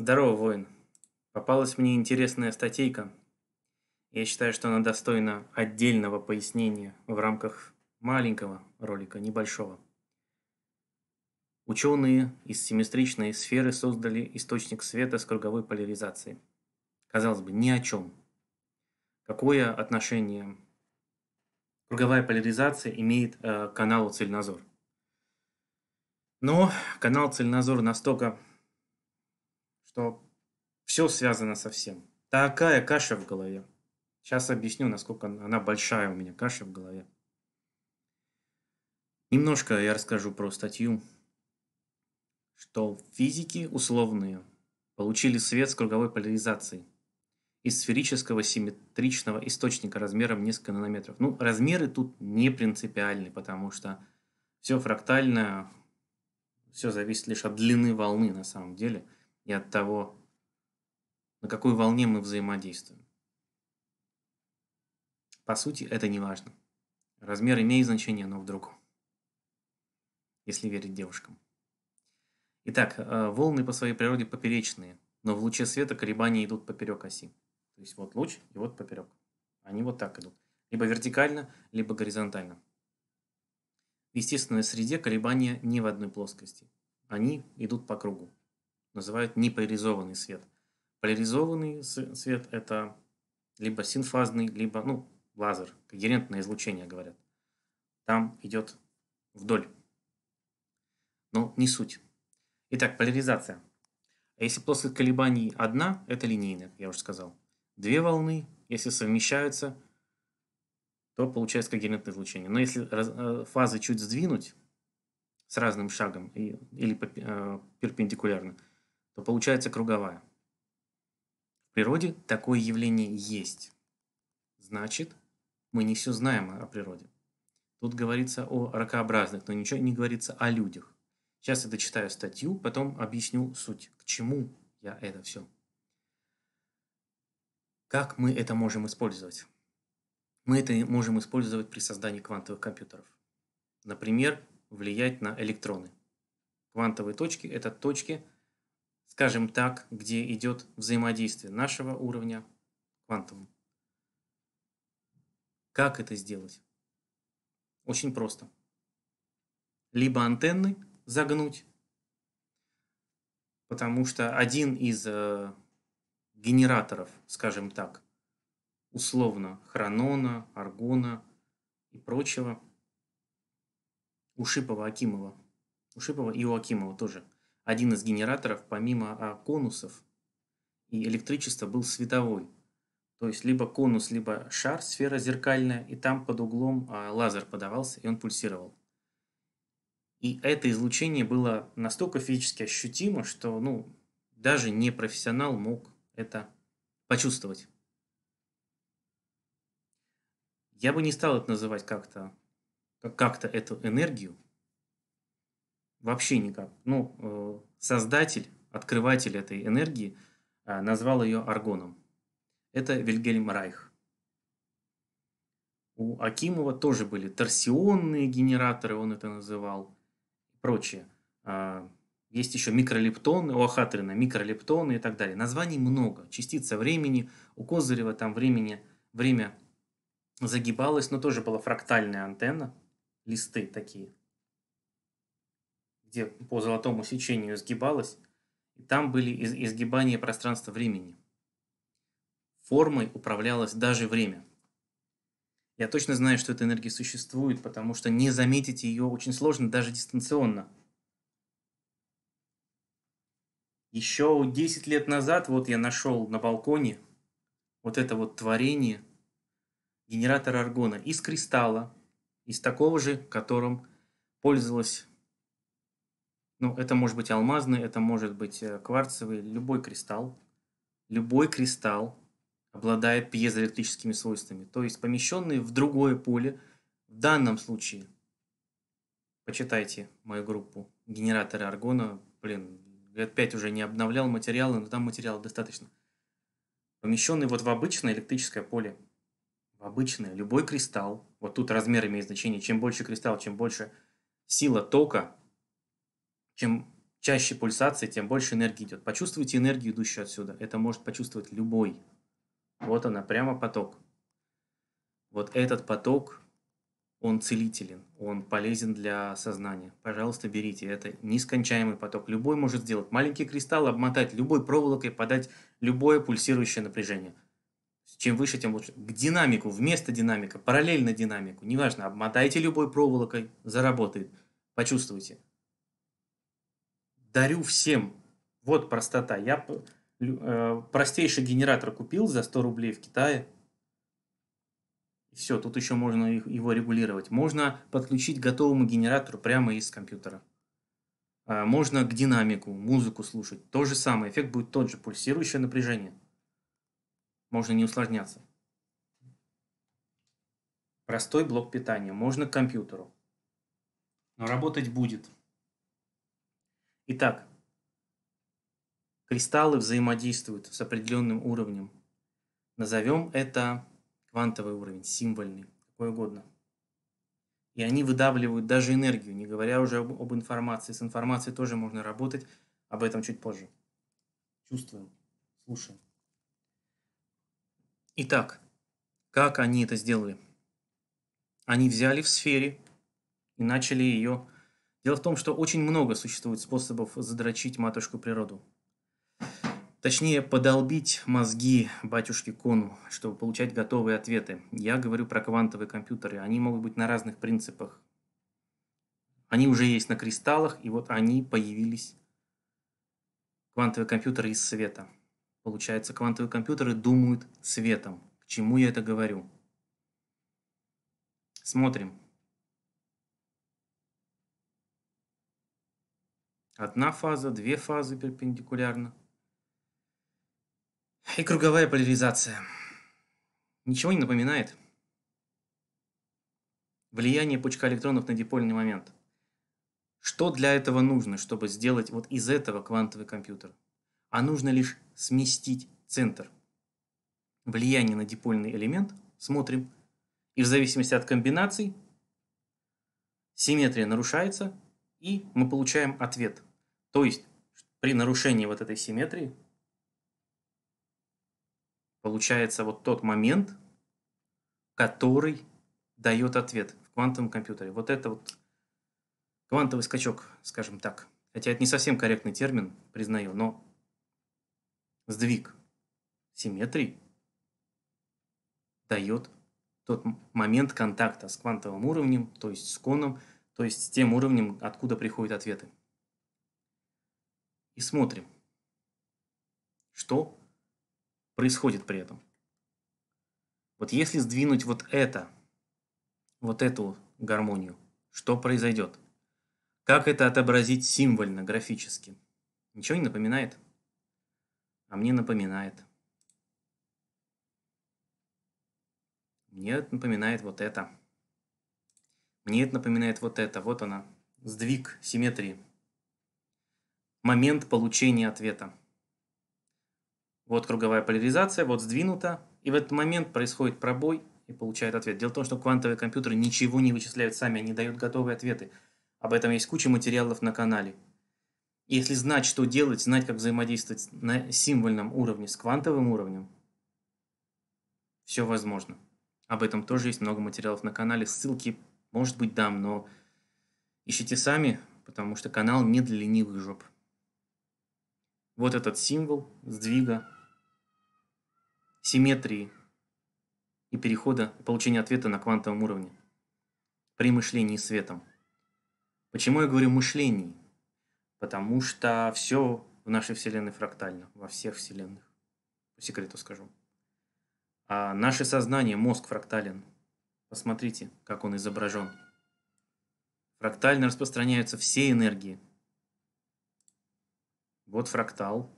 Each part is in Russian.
Здорово, воин. Попалась мне интересная статейка. Я считаю, что она достойна отдельного пояснения в рамках маленького ролика, небольшого. Ученые из семистричной сферы создали источник света с круговой поляризацией. Казалось бы, ни о чем. Какое отношение круговая поляризация имеет к э, каналу Цельнозор? Но канал Цельнозор настолько все связано со всем. Такая каша в голове. Сейчас объясню, насколько она большая у меня, каша в голове. Немножко я расскажу про статью, что физики условные получили свет с круговой поляризацией из сферического симметричного источника размером несколько нанометров. Ну, размеры тут не принципиальны, потому что все фрактальное, все зависит лишь от длины волны на самом деле и от того, на какой волне мы взаимодействуем. По сути, это не важно. Размер имеет значение, но вдруг, если верить девушкам. Итак, э, волны по своей природе поперечные, но в луче света колебания идут поперек оси. То есть вот луч и вот поперек. Они вот так идут. Либо вертикально, либо горизонтально. В естественной среде колебания не в одной плоскости. Они идут по кругу. Называют неполяризованный свет – Поляризованный свет – это либо синфазный, либо, ну, лазер, когерентное излучение, говорят. Там идет вдоль. Но не суть. Итак, поляризация. А если плоскость колебаний одна, это линейная, я уже сказал. Две волны, если совмещаются, то получается когерентное излучение. Но если э, фазы чуть сдвинуть с разным шагом или э, перпендикулярно, то получается круговая природе такое явление есть. Значит, мы не все знаем о природе. Тут говорится о ракообразных, но ничего не говорится о людях. Сейчас я дочитаю статью, потом объясню суть, к чему я это все. Как мы это можем использовать? Мы это можем использовать при создании квантовых компьютеров. Например, влиять на электроны. Квантовые точки – это точки, скажем так, где идет взаимодействие нашего уровня квантовым. Как это сделать? Очень просто. Либо антенны загнуть, потому что один из э, генераторов, скажем так, условно хронона, аргона и прочего, Ушипова, Акимова, Ушипова и у Акимова тоже – один из генераторов, помимо а, конусов и электричества, был световой. То есть либо конус, либо шар, сфера зеркальная, и там под углом а, лазер подавался, и он пульсировал. И это излучение было настолько физически ощутимо, что ну, даже не профессионал мог это почувствовать. Я бы не стал это называть как-то как-то эту энергию, Вообще никак. Ну, э, создатель, открыватель этой энергии э, назвал ее аргоном. Это Вильгельм Райх. У Акимова тоже были торсионные генераторы, он это называл, и прочее. А, есть еще микролептоны, у Ахатрина микролептоны и так далее. Названий много. Частица времени, у Козырева там времени, время загибалось, но тоже была фрактальная антенна, листы такие – где по золотому сечению сгибалось и там были из изгибания пространства времени. Формой управлялось даже время. Я точно знаю, что эта энергия существует, потому что не заметить ее очень сложно даже дистанционно. Еще 10 лет назад вот я нашел на балконе вот это вот творение генератора аргона из кристалла, из такого же, которым пользовалась ну, это может быть алмазный, это может быть э, кварцевый, любой кристалл. Любой кристалл обладает пьезоэлектрическими свойствами. То есть помещенный в другое поле, в данном случае, почитайте мою группу генераторы аргона, блин, лет 5 уже не обновлял материалы, но там материала достаточно. Помещенный вот в обычное электрическое поле, в обычное, любой кристалл, вот тут размер имеет значение, чем больше кристалл, чем больше сила тока, чем чаще пульсации, тем больше энергии идет. Почувствуйте энергию, идущую отсюда. Это может почувствовать любой. Вот она, прямо поток. Вот этот поток, он целителен, он полезен для сознания. Пожалуйста, берите. Это нескончаемый поток. Любой может сделать маленький кристалл, обмотать любой проволокой, подать любое пульсирующее напряжение. Чем выше, тем лучше. К динамику, вместо динамика, параллельно динамику. Неважно, обмотайте любой проволокой, заработает. Почувствуйте дарю всем. Вот простота. Я э, простейший генератор купил за 100 рублей в Китае. Все, тут еще можно его регулировать. Можно подключить к готовому генератору прямо из компьютера. Э, можно к динамику, музыку слушать. То же самое, эффект будет тот же, пульсирующее напряжение. Можно не усложняться. Простой блок питания, можно к компьютеру. Но работать будет. Итак, кристаллы взаимодействуют с определенным уровнем. Назовем это квантовый уровень, символьный, какой угодно. И они выдавливают даже энергию, не говоря уже об, об информации. С информацией тоже можно работать, об этом чуть позже. Чувствуем, слушаем. Итак, как они это сделали? Они взяли в сфере и начали ее Дело в том, что очень много существует способов задрочить матушку природу. Точнее, подолбить мозги батюшки Кону, чтобы получать готовые ответы. Я говорю про квантовые компьютеры. Они могут быть на разных принципах. Они уже есть на кристаллах, и вот они появились. Квантовые компьютеры из света. Получается, квантовые компьютеры думают светом. К чему я это говорю? Смотрим. Одна фаза, две фазы перпендикулярно. И круговая поляризация. Ничего не напоминает? Влияние пучка электронов на дипольный момент. Что для этого нужно, чтобы сделать вот из этого квантовый компьютер? А нужно лишь сместить центр. Влияние на дипольный элемент смотрим. И в зависимости от комбинаций симметрия нарушается, и мы получаем ответ – то есть при нарушении вот этой симметрии получается вот тот момент, который дает ответ в квантовом компьютере. Вот это вот квантовый скачок, скажем так. Хотя это не совсем корректный термин, признаю, но сдвиг симметрий дает тот момент контакта с квантовым уровнем, то есть с коном, то есть с тем уровнем, откуда приходят ответы и смотрим, что происходит при этом. Вот если сдвинуть вот это, вот эту гармонию, что произойдет? Как это отобразить символьно, графически? Ничего не напоминает? А мне напоминает. Мне это напоминает вот это. Мне это напоминает вот это. Вот она. Сдвиг симметрии момент получения ответа. Вот круговая поляризация, вот сдвинута, и в этот момент происходит пробой и получает ответ. Дело в том, что квантовые компьютеры ничего не вычисляют сами, они дают готовые ответы. Об этом есть куча материалов на канале. Если знать, что делать, знать, как взаимодействовать на символьном уровне с квантовым уровнем, все возможно. Об этом тоже есть много материалов на канале. Ссылки, может быть, дам, но ищите сами, потому что канал не для ленивых жоп вот этот символ сдвига, симметрии и перехода получения ответа на квантовом уровне при мышлении светом. Почему я говорю мышлении? Потому что все в нашей Вселенной фрактально, во всех Вселенных. По секрету скажу. А наше сознание, мозг фрактален. Посмотрите, как он изображен. Фрактально распространяются все энергии – вот фрактал.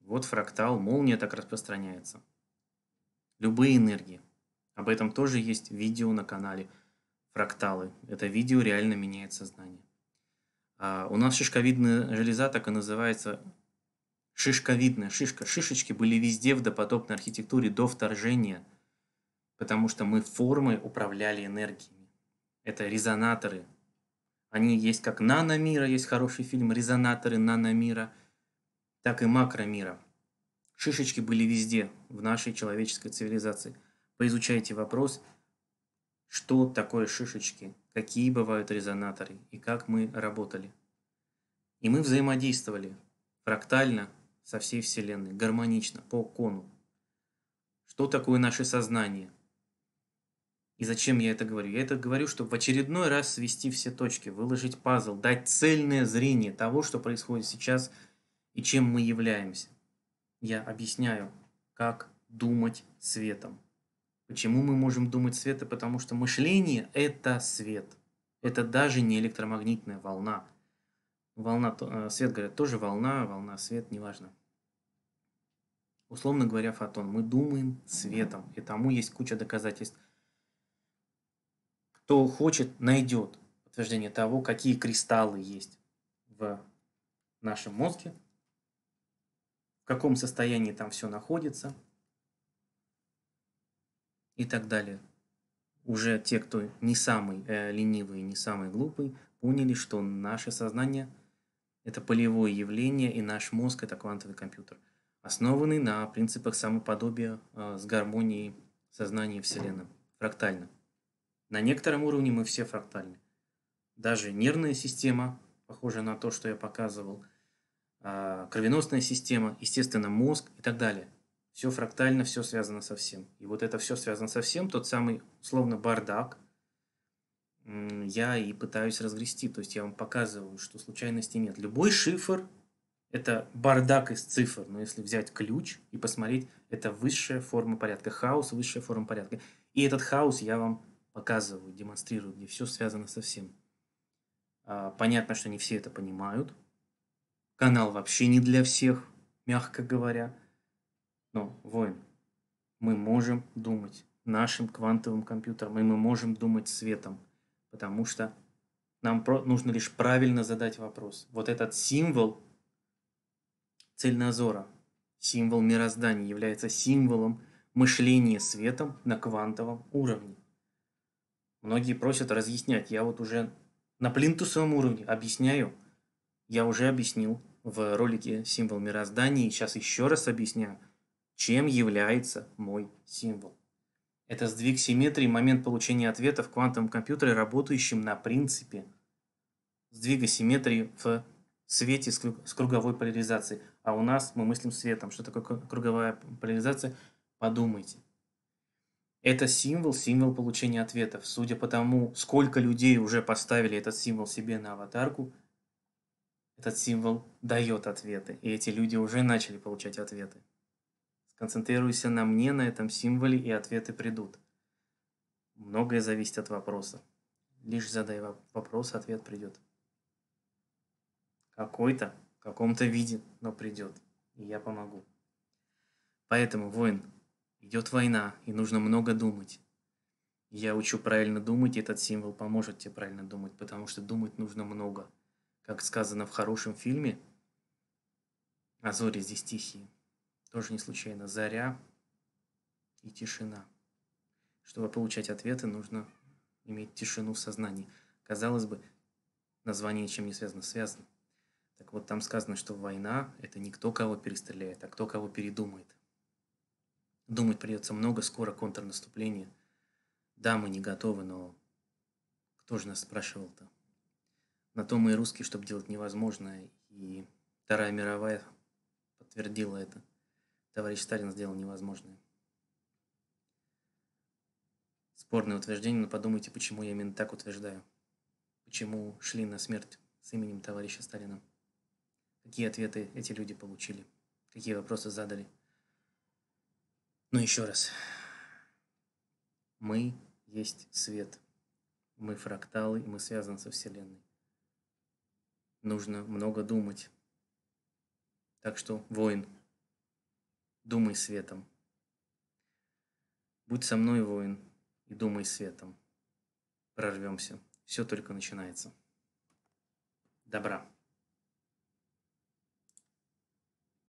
Вот фрактал. Молния так распространяется. Любые энергии. Об этом тоже есть видео на канале фракталы. Это видео реально меняет сознание. А у нас шишковидная железа так и называется шишковидная шишка. Шишечки были везде в допотопной архитектуре до вторжения, потому что мы формы управляли энергиями. Это резонаторы, они есть как наномира, есть хороший фильм «Резонаторы наномира», так и макромира. Шишечки были везде в нашей человеческой цивилизации. Поизучайте вопрос, что такое шишечки, какие бывают резонаторы и как мы работали. И мы взаимодействовали фрактально со всей Вселенной, гармонично, по кону. Что такое наше сознание – и зачем я это говорю? Я это говорю, чтобы в очередной раз свести все точки, выложить пазл, дать цельное зрение того, что происходит сейчас и чем мы являемся. Я объясняю, как думать светом. Почему мы можем думать светом? Потому что мышление – это свет. Это даже не электромагнитная волна. Волна, э, свет, говорят, тоже волна, волна, свет, неважно. Условно говоря, фотон. Мы думаем светом, и тому есть куча доказательств. Кто хочет, найдет подтверждение того, какие кристаллы есть в нашем мозге, в каком состоянии там все находится и так далее. Уже те, кто не самый э, ленивый, не самый глупый, поняли, что наше сознание – это полевое явление, и наш мозг – это квантовый компьютер, основанный на принципах самоподобия э, с гармонией сознания Вселенной, фрактально. На некотором уровне мы все фрактальны. Даже нервная система, похожа на то, что я показывал, а, кровеносная система, естественно, мозг и так далее. Все фрактально, все связано со всем. И вот это все связано со всем, тот самый условно бардак, я и пытаюсь разгрести. То есть я вам показываю, что случайности нет. Любой шифр – это бардак из цифр. Но если взять ключ и посмотреть, это высшая форма порядка. Хаос – высшая форма порядка. И этот хаос я вам показываю, демонстрирую, где все связано со всем. А, понятно, что не все это понимают. Канал вообще не для всех, мягко говоря. Но, воин, мы можем думать нашим квантовым компьютером, и мы можем думать светом, потому что нам нужно лишь правильно задать вопрос. Вот этот символ цельнозора, символ мироздания является символом мышления светом на квантовом уровне. Многие просят разъяснять. Я вот уже на плинтусовом уровне объясняю. Я уже объяснил в ролике «Символ мироздания» и сейчас еще раз объясняю, чем является мой символ. Это сдвиг симметрии, момент получения ответа в квантовом компьютере, работающем на принципе сдвига симметрии в свете с круговой поляризацией. А у нас мы мыслим светом. Что такое круговая поляризация? Подумайте. Это символ, символ получения ответов. Судя по тому, сколько людей уже поставили этот символ себе на аватарку, этот символ дает ответы, и эти люди уже начали получать ответы. Сконцентрируйся на мне, на этом символе, и ответы придут. Многое зависит от вопроса. Лишь задай вопрос, ответ придет. Какой-то, в каком-то виде, но придет. И я помогу. Поэтому, воин, Идет война, и нужно много думать. Я учу правильно думать, и этот символ поможет тебе правильно думать, потому что думать нужно много. Как сказано в хорошем фильме, а зори здесь тихие. Тоже не случайно. Заря и тишина. Чтобы получать ответы, нужно иметь тишину в сознании. Казалось бы, название чем не связано, связано. Так вот, там сказано, что война – это не кто кого перестреляет, а кто кого передумает – Думать придется много, скоро контрнаступление. Да, мы не готовы, но кто же нас спрашивал-то? На то мы и русские, чтобы делать невозможное, и Вторая мировая подтвердила это. Товарищ Сталин сделал невозможное. Спорное утверждение, но подумайте, почему я именно так утверждаю. Почему шли на смерть с именем товарища Сталина. Какие ответы эти люди получили? Какие вопросы задали? Но ну, еще раз. Мы есть свет. Мы фракталы, и мы связаны со Вселенной. Нужно много думать. Так что, воин, думай светом. Будь со мной, воин, и думай светом. Прорвемся. Все только начинается. Добра.